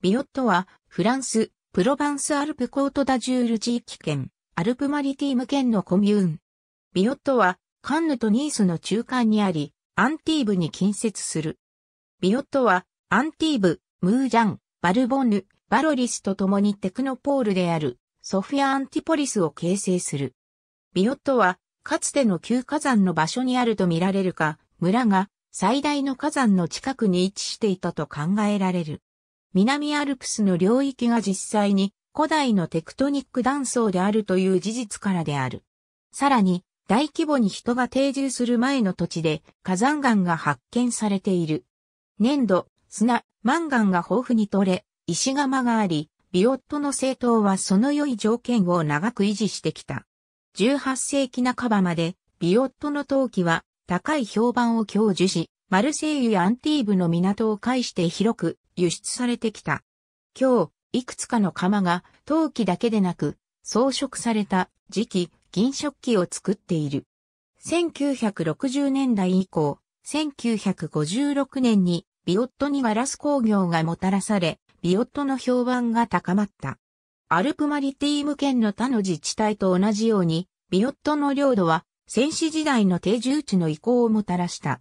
ビオットは、フランス、プロヴァンスアルプコートダジュール地域圏、アルプマリティーム県のコミューン。ビオットは、カンヌとニースの中間にあり、アンティーブに近接する。ビオットは、アンティーブ、ムージャン、バルボンヌ、バロリスと共にテクノポールである、ソフィア・アンティポリスを形成する。ビオットは、かつての旧火山の場所にあると見られるか、村が最大の火山の近くに位置していたと考えられる。南アルプスの領域が実際に古代のテクトニック断層であるという事実からである。さらに、大規模に人が定住する前の土地で火山岩が発見されている。粘土、砂、マンガンが豊富に取れ、石窯があり、ビオットの政党はその良い条件を長く維持してきた。18世紀半ばまで、ビオットの陶器は高い評判を享受し、マルセイユやアンティーブの港を介して広く輸出されてきた。今日、いくつかの釜が陶器だけでなく装飾された磁器、銀食器を作っている。1960年代以降、1956年にビオットにガラス工業がもたらされ、ビオットの評判が高まった。アルプマリティーム県の他の自治体と同じように、ビオットの領土は、戦死時代の定住地の移行をもたらした。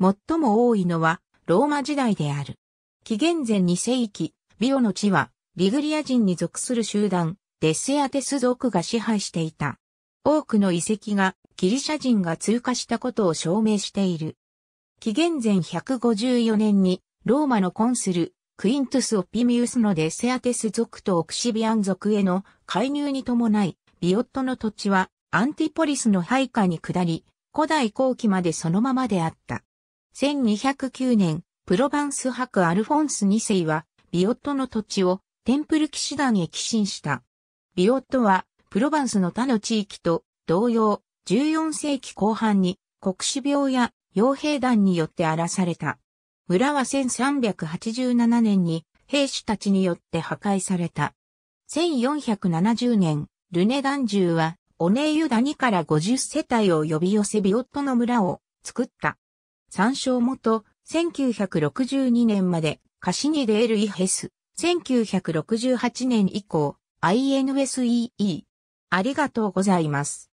最も多いのはローマ時代である。紀元前2世紀、ビオの地はリグリア人に属する集団、デッセアテス族が支配していた。多くの遺跡がギリシャ人が通過したことを証明している。紀元前154年にローマのコンスル、クイントゥス・オピミウスのデッセアテス族とオクシビアン族への介入に伴い、ビオットの土地はアンティポリスの配下に下り、古代後期までそのままであった。1209年、プロバンス博アルフォンス2世は、ビオットの土地をテンプル騎士団へ寄進した。ビオットは、プロバンスの他の地域と同様、14世紀後半に国士病や傭兵団によって荒らされた。村は1387年に兵士たちによって破壊された。1470年、ルネ団獣は、オネーユダニから50世帯を呼び寄せビオットの村を作った。参照元、1962年まで、カシニデールイヘス、1968年以降、INSEE。ありがとうございます。